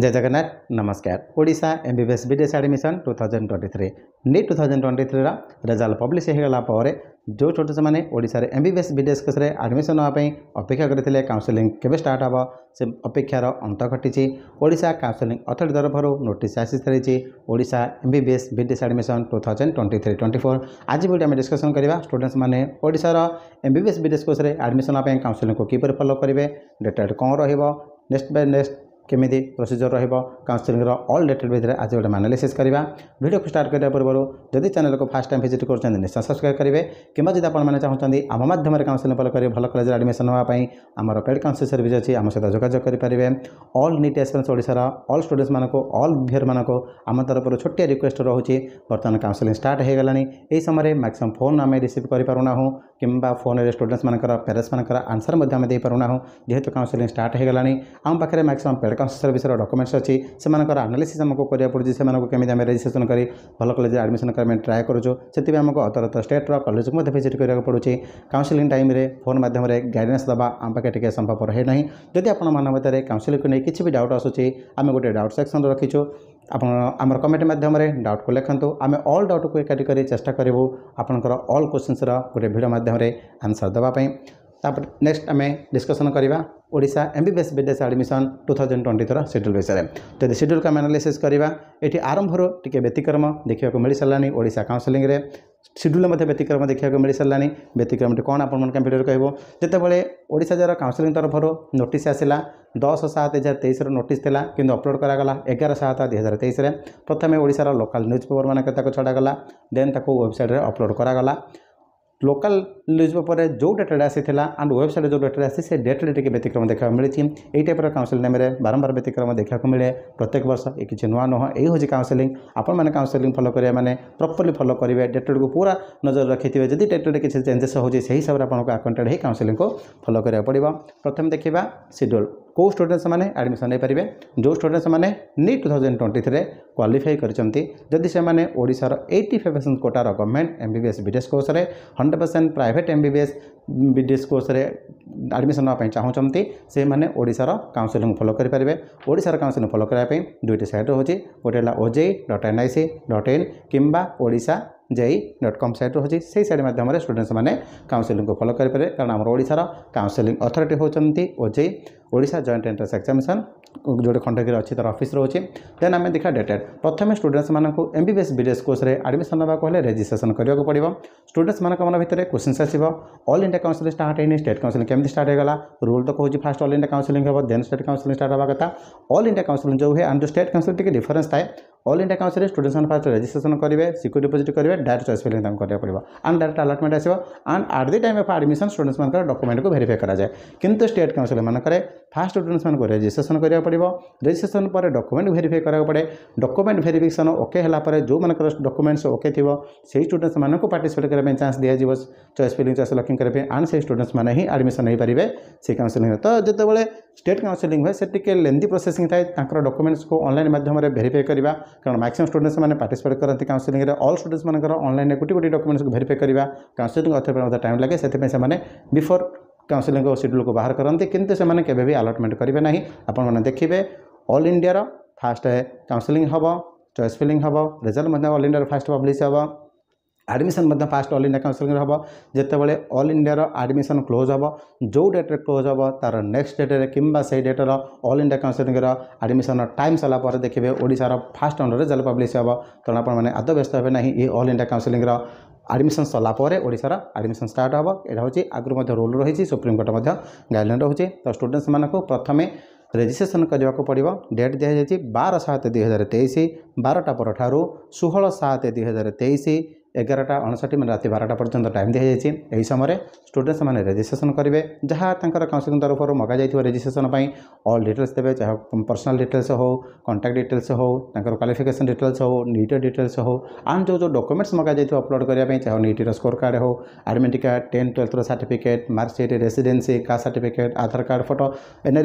जय जगन्नाथ नमस्कार ओडा एम बी एस विदेश admission two thousand twenty three NEET two thousand twenty three result publish हो जो छोटो मैंने ओडार एम बी एस विदेश केस्रे आडमिशन हाँपाई अपेक्षा करते काउनसिलिंग केवे स्टार्ट हे से अपेक्षार अंत घटी ओडा काउनसिलिंग अथॉरिटी तरफ नोटिस आसी सारी ओडा एम बी एस विदेश admission two thousand twenty three twenty four आज भी आम डिस्कसन करवा स्टूडेंट्स मैंने ओडार एम बी एस विदेश कोर्स आडमिशन काउनसिलिंग को किपर फलो करेंगे डेटेड कौन रोक नेक्स्ट बाय नेक्स्ट केमी प्रोसीजर रउनसेलींग्र अल्ल डेटेड भेजे आज गोटे मानालीस करा भिडियो को स्टार्ट करने पूर्व जदि चैनल को फास्ट टाइम भिज करते हैं निश्चय सब्सक्राइब करेंगे किंवा जब आपने चाहते आम मध्यम काउनसिलिंग फल करेंगे भल कलेज आडमिशन होगा आम पेड काउनसिल सर्विस अच्छी आम सहित जोजोग करेंगे अल्ल नीट एक्सपेरियस ओडार अल् स्टूडेंट्स मानक अल् भिवर मानक आम तरफ छोटिया रिक्वेस्ट रोचे बर्तमान काउनसिलिंग स्टार्ट हो गई समय मैक्सीम फोन आम रिसीव कर पारना कि फोन में स्टूडेंट्स मानक पेरेन्ट्स मानक आनसर मैं दे पारना जेहतु काउनसिलिंग स्टार्ट होगा आम पाखे मैक्सीम पेड ଭ୍ୟାକାନ୍ସି ବିଷୟରେ ଡକୁମେଣ୍ଟସ୍ ଅଛି ସେମାନଙ୍କର ଆନାଲିସିସ୍ ଆମକୁ କରିବାକୁ ପଡ଼ୁଛି ସେମାନଙ୍କୁ କେମିତି ଆମେ ରେଜିଷ୍ଟ୍ରେସନ୍ କରି ଭଲ କଲେଜରେ ଆଡ଼ମିସନ୍ କରିବା ପାଇଁ ଟ୍ରାଏ କରୁଛୁ ସେଥିପାଇଁ ଆମକୁ ଅତରତ ଷ୍ଟେଟ୍ର କଲେଜକୁ ମଧ୍ୟ ଭିଜିଟ୍ କରିବାକୁ ପଡ଼ୁଛି କାଉନ୍ସିଲିଂ ଟାଇମ୍ରେ ଫୋନ୍ ମାଧ୍ୟମରେ ଗାଇଡ଼ାନ୍ସ ଦେବା ଆମ ପାଖେ ଟିକିଏ ସମ୍ଭବ ରହେ ନାହିଁ ଯଦି ଆପଣମାନଙ୍କ ଭିତରେ କାଉନ୍ସିଲିଂକୁ ନେଇ କିଛି ବି ଡାଉଟ୍ ଆସୁଛି ଆମେ ଗୋଟେ ଡାଉଟ୍ ସେକ୍ସନ୍ ରଖିଛୁ ଆପଣ ଆମର କମିଟି ମାଧ୍ୟମରେ ଡାଉଟ୍କୁ ଲେଖନ୍ତୁ ଆମେ ଅଲ୍ ଡାଉଟ୍କୁ ଏକାଠି କରି ଚେଷ୍ଟା କରିବୁ ଆପଣଙ୍କର ଅଲ୍ କୋଶ୍ଚିନ୍ସର ଗୋଟେ ଭିଡ଼ିଓ ମାଧ୍ୟମରେ ଆନ୍ସର୍ ଦେବା ପାଇଁ ତାପରେ ନେକ୍ସଟ ଆମେ ଡିସ୍କସନ୍ କରିବା Odisha M B B S ବିଦେଶ ଆଡ଼ମିସନ୍ ଟୁ ଥାଉଜେଣ୍ଡ ଟ୍ୱେଣ୍ଟିର ସେଡ୍ୟୁଲ୍ ବିଷୟରେ ଯଦି ସେଡ୍ୟୁଲ୍କୁ ଆମେ ଆନାଲିସିସ୍ କରିବା ଏଠି ଆରମ୍ଭରୁ ଟିକିଏ ବ୍ୟତିକ୍ରମ ଦେଖିବାକୁ ମିଳିସାରିଲାଣି ଓଡ଼ିଶା କାଉନ୍ସିଲିଂରେ ସିଡ୍ୟୁଲ୍ ମଧ୍ୟ ବ୍ୟତିକ୍ରମ ଦେଖିବାକୁ ମିଳିସାରିଲାଣି ବ୍ୟତିକ୍ରମଟି କ'ଣ ଆପଣମାନଙ୍କ ଭିଡ଼ିଓରେ କହିବ ଯେତେବେଳେ ଓଡ଼ିଶା ଯାର କାଉନ୍ସିଲିଂ ତରଫରୁ ନୋଟିସ୍ ଆସିଲା ଦଶ ସାତ ଦୁଇ ହଜାର ତେଇଶର ନୋଟିସ୍ ଥିଲା କିନ୍ତୁ ଅପଲୋଡ଼ କରାଗଲା ଏଗାର ସାତ ଦୁଇ ହଜାର ତେଇଶରେ ପ୍ରଥମେ ଓଡ଼ିଶାର ଲୋକାଲ୍ ନ୍ୟୁଜ୍ ପେପର୍ମାନଙ୍କ ତାକୁ ଛଡ଼ାଗଲା ଦେନ୍ ତାକୁ ୱେବସାଇଟ୍ରେ ଅପଲୋଡ଼ କରାଗଲା ଲୋକାଲ୍ ନ୍ୟୁଜ୍ ପେପରରେ ଯେଉଁ ଡେଟାଟା ଆସିଥିଲା ଆଣ୍ଡ ୱେବସାଇଟ୍ରେ ଯେଉଁ ଡେଟାଟା ଆସିଛି ସେ ଡେଟ୍ରେ ଟିକେ ବ୍ୟତିକ୍ରମ ଦେଖିବାକୁ ମିଳିଛି ଏଇ ଟାଇପ୍ର କାଉନ୍ସେଲିଂରେ ବାରମ୍ବାର ବ୍ୟତିକ୍ରମ ଦେଖିବାକୁ ମିଳେ ପ୍ରତ୍ୟେକ ବର୍ଷ ଏ କିଛି ନୂଆ ନୁହଁ ଏଇ ହେଉଛି କାଉନ୍ସେଲିଂ ଆପଣମାନେ କାଉନ୍ସେଲିଂ ଫଲୋ କରିବେ ମାନେ ପ୍ରପର୍ଲି ଫଲୋ କରିବେ ଡେଟେଡ଼କୁ ପୁରା ନଜର ରଖିଥିବେ ଯଦି ଡେଟେଡ଼ରେ କିଛି ଚେଞ୍ଜେସ୍ ହେଉଛି ସେହି ହିସାବରେ ଆପଣଙ୍କୁ ଆକଣ୍ଟେଡ଼ ହେଇ କାଉନ୍ସେଲିଂକୁ ଫଲୋ କରିବାକୁ ପଡ଼ିବ ପ୍ରଥମେ ଦେଖିବା ସିଡ୍ୟୁଲ୍ କେଉଁ ଷ୍ଟୁଡେଣ୍ଟସ୍ ମାନେ ଆଡ଼ମିସନ୍ ନେଇପାରିବେ ଯେଉଁ ଷ୍ଟୁଡେଣ୍ଟସ୍ ମାନେ NEET two thousand twenty qualify କରିଛନ୍ତି ଯଦି ସେମାନେ ଓଡ଼ିଶାର ଏଇଟି ଫାଇଭ୍ ପରସେଣ୍ଟ କୋଟାର government M B B S ବିଡେସ୍ କୋର୍ସରେ ହଣ୍ଡ୍ରେଡ଼ ପରସେଣ୍ଟ ପ୍ରାଇଭେଟ୍ प्राइट एम बिएस कोर्स आडमिशन नाप चाहते से मैंने ओडार काउनसिलिंग फलो करेंगे ओडार काउनसिलिंग फलो करने दुईट सैट रोचे गोटे OJEE dot N I C dot in किशा जेई डट कम सैट रोचे से सैट मध्यम स्टूडेंट्स मैंने काउनसिलिंग फलो करेंगे कारण आम ओडार काउनसिलिंग अथरीटी होती ओडा जयंट एंट्रान्स एक्जामेसन जो खंडगिरी अच्छी तरह अफिस रोचे देन आम देखा डेटेड प्रथम स्टूडेंट्स मानक एम बस बीएस कोर्स एडमिशन नाक रेजिट्रेसन करा पड़ा स्टूडेंट्स मन भितर क्वेश्चन आसो अल इंडिया काउनसिल स्टार्ट है स्टेट काउनसिल कमी स्टार्ट होगा रूल तो कहूँ फास्ट अल इंडिया काउनसिल हम देन स्टेट काउनसिल स्टार्ट होगा कथा अल्ल इंडिया काउनसिल जो है आम जो स्टेट काउनसिल टी डिफरेंस थाए अल्ल इंडिया काउनसिल स्टूडेंट्स मैंने फास्ट रेजिट्रेसन करेंगे सिक्योर डिपोजिट करेंगे डायरेक्ट चयस फिलिंग तक करा पड़ा आंड डायरेक्ट अलटमेंट आसो and at the time of admission students मेरे डकुमेंट को भेरीफाई कराए कितु स्टेट काउनसिल मैंने फास्ट स्टूडेंट मानक रेजिट्रेसन करा पड़ो रेजिट्रेसन पर डकुमेंट भेरीफाई करा पड़े डकुमेंट भेरीफिकेसन ओके हेला जो मर डकुमेंट्स ओके थी से स्टूडेंट्स मानक पार्टिसपेट करने चान्स दिया चयस फिलिंग चयस लकिंग करेंगे एंड से स्टूडेंट्स मैंने ही आडमिशन हो पारे से काउनसिलिंग तो जो स्टेट काउनसिलिंग हुए से टी लेंदी प्रोसेंग थाएर डकुमेंट्स को अनलाइन मध्यम भेरीफाई करा कारण मैक्सीम स्टूडेंट्स मैंने पार्टिसपेट करते काउनसिलिंग में अल्ल स्टूडेंट्स मानक अनल गोटे कोटी डकुमेंट्स को भेरीफाए करा काउनसिलिंग अथर टाइम लगे से बिफोर କାଉନସିଲିଂ ସେଡ୍ୟୁଲ୍କୁ ବାହାର କରନ୍ତି କିନ୍ତୁ ସେମାନେ କେବେ ବି ଆଲଟମେଣ୍ଟ କରିବେ ନାହିଁ ଆପଣମାନେ ଦେଖିବେ ଅଲ୍ ଇଣ୍ଡିଆର ଫାଷ୍ଟ କାଉନସିଲିଂ ହେବ ଚଏସ୍ ଫିଲିଂ ହେବ ରେଜଲ୍ଟ ମଧ୍ୟ ଅଲ୍ ଇଣ୍ଡିଆର ଫାଷ୍ଟ ପବ୍ଲିଶ ହେବ ଆଡ଼ମିସନ୍ ମଧ୍ୟ ଫାଷ୍ଟ ଅଲ୍ ଇଣ୍ଡିଆ କାଉନସିଲିଂରେ ହେବ ଯେତେବେଳେ ଅଲ୍ ଇଣ୍ଡିଆର ଆଡ଼ମିସନ୍ କ୍ଲୋଜ୍ ହେବ ଯେଉଁ ଡେଟ୍ରେ କ୍ଲୋଜ୍ ହେବ ତା'ର ନେକ୍ସଟ ଡେଟ୍ରେ କିମ୍ବା ସେଇ ଡେଟ୍ର ଅଲ୍ ଇଣ୍ଡିଆ କାଉନସିଲିଂର ଆଡ଼ମିସନ୍ର ଟାଇମ୍ ସରିଲା ପରେ ଦେଖିବେ ଓଡ଼ିଶାର ଫାଷ୍ଟ ରାଉଣ୍ଡ ରେଜଲ୍ଟ ପବ୍ଲିଶ ହେବ ତେଣୁ ଆପଣମାନେ ଆଦବ୍ୟସ୍ତ ହେବେ ନାହିଁ ଏ ଅଲ୍ ଇଣ୍ଡିଆ କାଉନସିଲିଂର ଆଡ଼ମିସନ୍ ସରିଲା ପରେ ଓଡ଼ିଶାର ଆଡ଼ମିସନ୍ ଷ୍ଟାର୍ଟ ହେବ ଏଇଟା ହେଉଛି ଆଗରୁ ମଧ୍ୟ ରୁଲ୍ ରହିଛି ସୁପ୍ରିମକୋର୍ଟ ମଧ୍ୟ ଗାଇଡ଼ଲାଇନ୍ ରହୁଛି ତ ଷ୍ଟୁଡେଣ୍ଟମାନଙ୍କୁ ପ୍ରଥମେ ରେଜିଷ୍ଟ୍ରେସନ୍ କରିବାକୁ ପଡ଼ିବ ଡେଟ୍ ଦିଆଯାଇଛି ବାର ସାତ ଦୁଇହଜାର ତେଇଶ ବାରଟା ପରଠାରୁ ଷୋହଳ ସାତ ଦୁଇହଜାର ତେଇଶ एगारटा अणसठ मिनट रात बारटा पर्यटन टाइम दि जाए यही समय स्टूडेंट्स मैंने रेजिट्रेसन करेंगे जहाँ काउनसिलिंग तरफ मगा जाए रेजिट्रेसन अल्ल डिटेल्स देते पर्सनाल डिटेल्स हो कंटाक्ट डिटेल्स होकर क्वाफिकेसन डिटेल्स हो नीट डिटेल्स हो आंड जो जो डकुमेंट्स मगा जाए अपलोड करने चाहे नीटर स्कोर कार्ड हो आडमिट कार्ड टेन ट्वेल्थर सार्टिफिकेट मार्कसीट रेसीडेन्सी का सार्टिफिकेट आधार कार्ड फोटो एन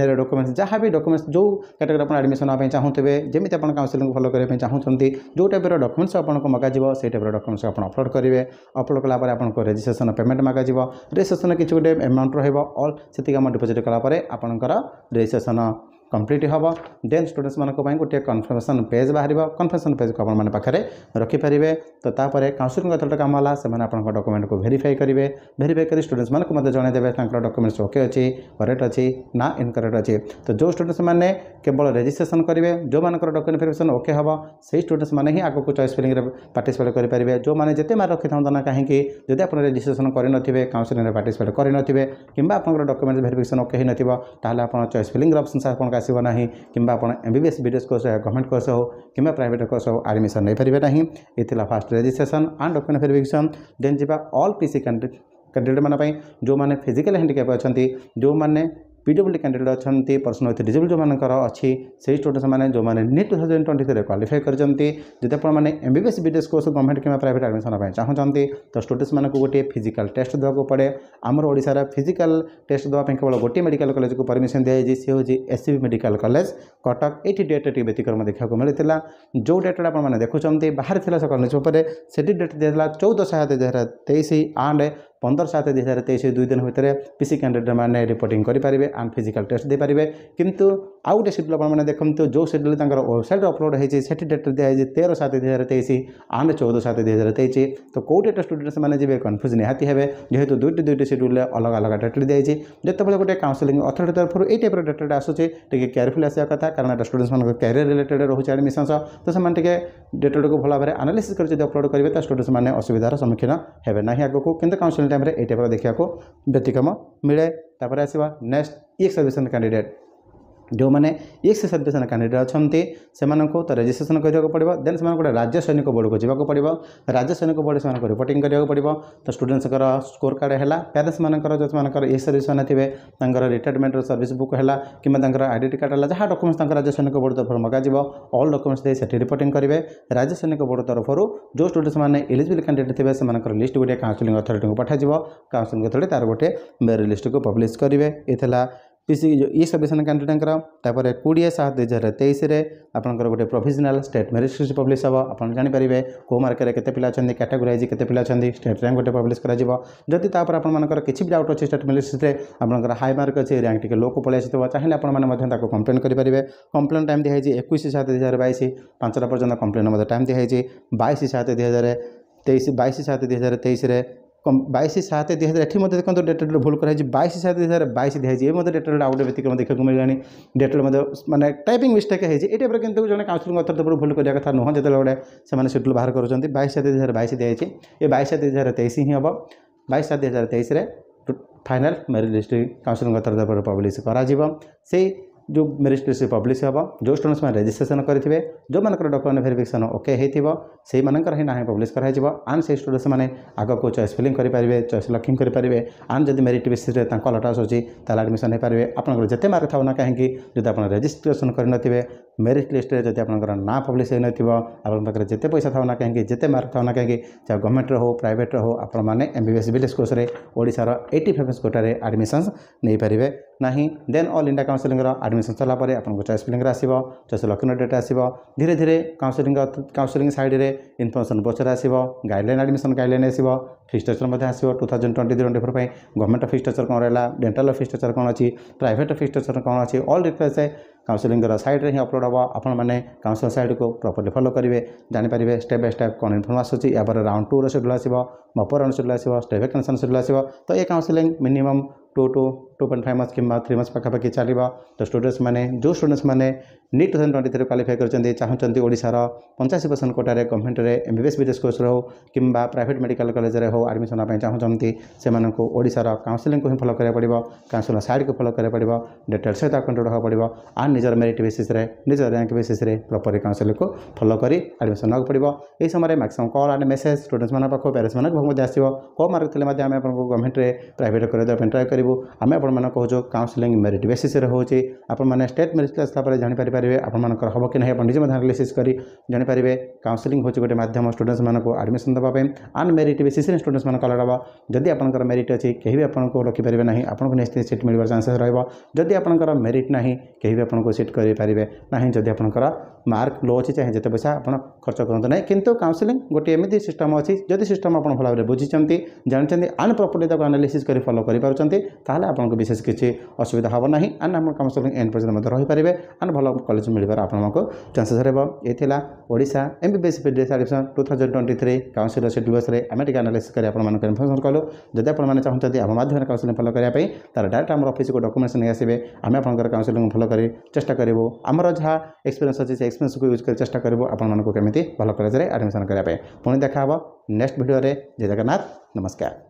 एर डकुमेंट्स जहाँ भी डकुमेंट्स जो कैटेगरी आप आडमिशन चाहूँ जमी आप काउनसिलिंग फलो करने चाहूँ जो टाइप्र डकुमेंट्स आपको मगा जाए टाइप टाइप्र ଡକୁମେଣ୍ଟସ୍ ଆପଣ ଅପଲୋଡ଼ କରିବେ ଅପଲୋଡ଼ କଲା ପରେ ଆପଣଙ୍କୁ ରେଜିଷ୍ଟ୍ରେସନ୍ ପେମେଣ୍ଟ ମାଗାଯିବ ରେଜିଷ୍ଟ୍ରେସନ୍ କିଛି ଗୋଟେ ଆମାଉଣ୍ଟ ରହିବ ଅଲ୍ ସେତିକି ଆମ ଡିପୋଜିଟ୍ କଲା ପରେ ଆପଣଙ୍କର ରେଜିଷ୍ଟ୍ରେସନ୍ कंप्लीट हे देन स्टूडेंट्स मानक गोटे कनफर्मेसन पेज बाहर कनफर्मेसन पेज को आपने रखिपारे तो काउनसिलिंग जो काम है से डकुमेंट को भेरीफाई करेंगे भेरीफाई कर स्टूडेंट्स मैं मतलब जनदेवे डकुमेंट्स ओके अच्छे करेक्ट अच्छी ना इनकरेक्ट अच्छे तो जो स्टूडेंट्स मैंने केवल रेजिट्रेसन करेंगे जो मर डकुमेंट भेरीफिकेसन ओके हे से स्टूडेंट्स मैंने ही आगे चयस फिलिंग में पार्टिसपेट करेंगे जो मैंने जिते मार्क रखि था ना कहीं आप रेजिट्रेसन करेंगे काउनसिलिंग में पार्टिसपेट करेंगे आप डकुमेंट्स भेरीफिकेसन ओके नाला आप चयस फिलिंग अप्सन सर आप ଆସିବ ନାହିଁ କିମ୍ବା ଆପଣ M B B S B D S course ହେଉ ଗଭର୍ଣ୍ଣମେଣ୍ଟ କୋର୍ସ ହେଉ କିମ୍ବା ପ୍ରାଇଭେଟ୍ କୋର୍ସ ହେଉ ଆଡ଼ମିସନ୍ ନେଇପାରିବେ ନାହିଁ ଏ ଥିଲା first registration and document verification ଦେନ୍ ଯିବା all P C candidate candidate ମାନଙ୍କ ପାଇଁ ଯେଉଁମାନେ ଫିଜିକାଲ୍ ହ୍ୟାଣ୍ଡିକ୍ୟାପ୍ ଅଛନ୍ତି ଯେଉଁମାନେ ପିଡବ୍ଲ୍ୟୁଡି କ୍ୟାଣ୍ଡିଡେଟ୍ ଅଛନ୍ତି ପର୍ସନ୍ ୱିଥ୍ ଡିଜେବଲ୍ ଯେଉଁମାନଙ୍କର ଅଛି ସେହି ଷ୍ଟୁଡେଣ୍ଟ ମାନେ ଯେଉଁମାନେ NEET two thousand twenty ଥ୍ରୀରେ qualify କରିଛନ୍ତି ଯଦି ଆପଣମାନେ M B S B D S course government କିମ୍ବା ପ୍ରାଇଭେଟ୍ ଆଡ଼ମିସନ୍ ପାଇଁ ଚାହୁଁଛନ୍ତି ତ ଷ୍ଟୁଡେଣ୍ଟମାନଙ୍କୁ ଗୋଟିଏ ଫିଜିକାଲ୍ ଟେଷ୍ଟ ଦେବାକୁ ପଡ଼େ ଆମର ଓଡ଼ିଶାର ଫିଜିକାଲ୍ ଟେଷ୍ଟ ଦେବା ପାଇଁ କେବଳ ଗୋଟିଏ ମେଡ଼ିକାଲ କଲେଜକୁ ପରମିସନ୍ ଦିଆଯାଇଛି ସେ ହେଉଛି S C B medical college Cuttack ଏଇଠି ଡେଟ୍ରେ ଟିକେ ବ୍ୟତିକ୍ରମ ଦେଖିବାକୁ ମିଳିଥିଲା ଯେଉଁ ଡେଟ୍ରେ ଆପଣମାନେ ଦେଖୁଛନ୍ତି ବାହାରିଥିଲା ସକାଳ ନ୍ୟୁଜ୍ ଉପରେ ସେଠି ଡେଟ୍ ଦିଆଥିଲା ଚଉଦ ସାତ ଦୁଇ ହଜାର ତେଇଶ ଆଣ୍ଡ ପନ୍ଦର ସାତ ଦୁଇ ହଜାର ତେଇଶ ଦୁଇ ଦିନ ଭିତରେ ପି ସି କ୍ୟାଣ୍ଡିଡେଟ୍ମାନେ ରିପୋର୍ଟିଂ କରିପାରିବେ ଆଣ୍ଡ ଫିଜିକାଲ୍ ଟେଷ୍ଟ ଦେଇପାରିବେ କିନ୍ତୁ आउ गए सेड्यूल आप देखते जो सेड्यूल वेबसाइट अपलोड होती डेट दिखाई है तेरह सात दुई तेईस आंड चौदह सात दुई हजार तेईस तो कौ डेट स्टूडेंट्स मैंने जब कनफ्यूज निहाती है जेहतु दुईट दुईट सेड्यूल अलग अलग डेट दी जितेबाद गोटे काउनसलिंग अथरी तरफ ये टाइप डेटेट आसूस टी केयरफुल आसा कथ कारण स्टूडेंट्स मानक कैरियर रिलेटेड रोचे एडमिशन तो से डेटेट को भल भाव में आनालीस कर अपलोड करेंगे तो स्टूडेंट्स मैंने असुविधार सम्मुखीन होते ना आगे कि काउनसिलिंग टाइम ये टाइप देखा व्यतिक्रम मिले तापर आसवा नेक्स्ट ई एक्सबिशन कैंडिडेट जो मैंने एक्स सर्विस कैंडिडेट अच्छा से तो रेजिट्रेसन करा पड़ा देन से राज्य सैनिक बोर्ड को जवाक पड़ा राज्य सैनिक बोर्ड से रिपोर्ट करा पड़ा तो स्टूडेंट्स स्कोर कार्ड है पेरेन्ट्स मैं जो एक्स सर्विस मैंने थे रिटायरमेंटर सर्विस बुक है कि आईडेंट कार्ड है जहाँ डकुमेंट्स राज्य सैनिक बोर्ड तरफ मगाजी अल्ल डकुमेंट्स दे सी रिपोर्ट करेंगे राज्य सैनिक बोर्ड तरफ जो स्टूडेंट्स मैंने इलिजिबल कैंडिडेट थे से लिस्ट गोटे काउनसिलिंग अथरीटी को पठाव काउनसिलिंग अथरीटी तार गोटे मेरी लिस्ट को पब्लीश करेंगे ये ପିସି ଇ ସର୍ଭିସମାନ କ୍ୟାଣ୍ଡିଡେଟ୍ଙ୍କର ତାପରେ କୋଡ଼ିଏ ସାତ ଦୁଇ ହଜାର ତେଇଶରେ ଆପଣଙ୍କର ଗୋଟେ provisional state merit list publish ହେବ ଆପଣ ଜାଣିପାରିବେ କେଉଁ ମାର୍କରେ କେତେ ପିଲା ଅଛନ୍ତି କାଟାଗୋରାଇଜ୍ କେତେ ପିଲା ଅଛନ୍ତି ଷ୍ଟେଟ୍ ର୍ୟାଙ୍କ ଗୋଟେ ପବ୍ଲିଶ କରାଯିବ ଯଦି ତାପରେ ଆପଣମାନଙ୍କର କିଛି ବି ଡାଉଟ୍ ଅଛି ଷ୍ଟେଟ୍ ମେରିଟ୍ ଲିଷ୍ଟରେ ଆପଣଙ୍କର ହାଇ ମାର୍କ ଅଛି ର୍ୟାଙ୍କ ଟିକେ ଲୋକୁ ପଳେଇ ଆସିଥିବ ଚାହିଁଲେ ଆପଣମାନେ ମଧ୍ୟ ତାକୁ କମ୍ପ୍ଲେନ୍ କରିପାରିବେ କମ୍ପ୍ଲେନ୍ ଟାଇମ୍ ଦିଆହେଇଛି ଏକୋଇଶ ସାତ ଦୁଇ ହଜାର ବାଇଶ ପାଞ୍ଚଟା ପର୍ଯ୍ୟନ୍ତ କମ୍ପ୍ଲେନ୍ ମଧ୍ୟ ଟାଇମ୍ ଦିଆହେଇଛି ବାଇଶ ସାତ ଦୁଇ ହଜାର ତେଇଶ ବାଇଶ ସାତ ଦୁଇ ହଜାର ତେଇଶରେ বাইশ সাত দুই হাজার এটি মধ্যে দেখুন ডেট ভুল করা হয়েছে বাইশ সাত দুই হাজার বাইশ দিয়েছে এ মধ্যে ডেটটা আউট ব্যতিক্রম দেখা মিলানি ডেটটা মধ্যে মানে টাইপিং মিস্টেক হয়েছে এই টাইপের কিন্তু জন কাউন্সিলিং অথর তরফ ভুল করা কথা নুহ যেত গোটে সে সেটুল বাহার করছেন বাইশ সাত দুই হাজার বাইশ দিয়েছে এ বাইশ সাত দুই হাজার তেইশ হি হব বাইশ সাত দুই হাজার তেইশে final merit list counselling authority তরফ পব্লিশ করা সেই जो मेरिट लिस्ट पब्ଲିश ହେବ ଯେଉଁ ଷ୍ଟୁଡେଣ୍ଟସ୍ମାନେ ରେଜିଷ୍ଟ୍ରେସନ୍ କରିଥିବେ ଯେଉଁମାନଙ୍କର ଡକ୍ୟୁମେଣ୍ଟ ଭେରିଫିକେସନ୍ ଓକେ ହେଇଥିବ ସେଇମାନଙ୍କର ହିଁ ନାଁ ପବ୍ଲିଶ କରାହେଇଯିବ ଆଣ୍ଡ ସେଇ ଷ୍ଟୁଡେଣ୍ଟସ୍ମାନେ ଆଗକୁ ଚଏସ୍ ଫିଲିଂ କରିପାରିବେ ଚଏସ୍ ଲକିଂ କରିପାରିବେ ଆଣ୍ଡ ଯଦି ମେରିଟ୍ ବେସିସ୍ରେ ତାଙ୍କ ଲଟା ଆସୁଛି ତାହେଲେ ଆଡ଼ମିସନ୍ ହେଇପାରିବେ ଆପଣଙ୍କର ଯେତେ ମାର୍କ ଥାଉ ନା କାହିଁକି ଯଦି ଆପଣ ରେଜିଷ୍ଟ୍ରେସନ୍ କରିନଥିବେ मेरीट लिस्ट में जब आप नाँ पब्लीश हो नाव आप जिते पैसा था ना कहीं जिते मार्क था ना कहीं चाहे गवर्नमेंट हो प्राइट रो आपबीएस विलेज कोर्स ओडार एट्टी फेमस कोटे आडमिशन नहीं पारे ना then all India counselling admission सरपर आपको चयस फिलिंग आसव चयस लक्षण डेट आसव धीरे धीरे काउनसिलिंग काउनसिलिंग सैड्रे इनफर्मेशन बचा आसव गाइडल आडमिशन गाइडलैन आसव फिस्ट्रक्चर आसो two thousand twenty twenty four पर गवर्नमेंट फिस्ट्रक्चर कौन रहा डेटाल फिस्ट्रक्चर कौन अच्छी प्राइट फिस्ट्रक्चर कौन अच्छी अल्ल डिटेल्स काउनसिलिंग सैट रे हम अपलोड हे आपनसिल सैट को प्रपर्ली फलो करेंगे जानपर स्टेप बै स्टेप कौन इनफर्म आसूसी राउंड टू रेड्यूल आसव मपर रेड्यूल आसव स्टेप कैंसल शेड्यूल आसव तो ये काउनसिलिंग मिनिमम 2.2 2.5 মাস কি মাত্রা মাস পাকা পকি চালিবা তো স্টুডেন্টস মানে যে স্টুডেন্টস মানে NEET 2023 কোয়ালিফাই করচନ୍ତି চাহচନ୍ତି ওড়িশার 85% কোটা রে गवर्नमेंट রে এমবিবিএস বিদেশের কোর্স হও কিম্বা প্রাইভেট মেডিকেল কলেজে রে হও অ্যাডমিশন আপে চাহচନ୍ତି সে মানাক ওড়িশার কাউন্সেলিং কো ফলো কৰে পঢ়িবো কাউন্সেলিং সাইট কো ফলো কৰে পঢ়িবো ডিটেলস আপ কনট্ৰো হবা পঢ়িবো আর নিজৰ মেৰিট বেসিসৰে নিজৰ ৰেংক বেসিসৰে প্ৰপৰী কাউন্সেলিং কো ফলো কৰি অ্যাডমিশন লব পঢ়িবো এই সময়ৰে মাক্সিমাম কল আৰু মেছেজ স্টুডেন্টস মানে আপাককো পৰেছ মানাক বহুত জাসিবো কো মৰ্গ থলেতে আমি আপোনাক গৰমেন্ট ৰে প্রাইভেট কৰে দি আপেন্ট্ৰাই पारू आम आपण कौ काउनसलींग मेरीट बेसीस होती स्टेट मेरीट क्लास तापर जापारे आपर हम कि नहीं आप निजे आनालीसीस कर जापारे काउनसलींग हूँ गोटे मध्यम स्टूडेंट्स मैं आडमिशन देवाई अनमेरीट बेसीस स्टूडेंट्स मानक लड़ा जदि आप मेरीट अच्छी कहीं भी आपको रखिपारे ना आपको निश्चित सीट मिल चानसेस रदि आपर मेरीट ना कहीं भी आपको सीट करेंगे ना जदि आप मार्क लो अच्छी चाहे जिते पैसा आप खर्च करते ना कि काउनसलींग गोटे एम सिस्टम अच्छी जदि सिम आप भल भाव में बुझीच जानते आन प्रपर्टी तक आनालीसीस कर फलो कर पार्टी তাহলে আপনার বিশেষ কিছু অসুবিধা হব না আন্ড আমার কাউন্সেলিং এন্ড পর্যন্ত মধ্যে রহিপারে আন্ড ভালো কলেজ মিলবার আপনার চান্সেস রহব এই লা ওড়শা এমবিবিএস পিডিএস admission two thousand twenty three counsellor সিলেবসে আমি টিকি আনালিস করে আপনার ইনফরমেশন কলু যদি আপনার চাহুন আমার মাধ্যমে কাউন্সেলিং ফলো করা তার ডাইরেক্ট আমার অফিসকে ডকুমেন্টস নিয়ে আসবে আমি আপনার কাউন্সেলিং ফলো করে চেষ্টা করবু আমার যা এক্সপিরিয়েন্স অছে সে এক্সপিরিয়েন্সকে ইউজ করে চেষ্টা করবু আপনার কেমি ভালো কলেজে আডমিশন করা পুঁ দেখা হব নেক্সট ভিডিওরে জয় জগন্নাথ নমস্কার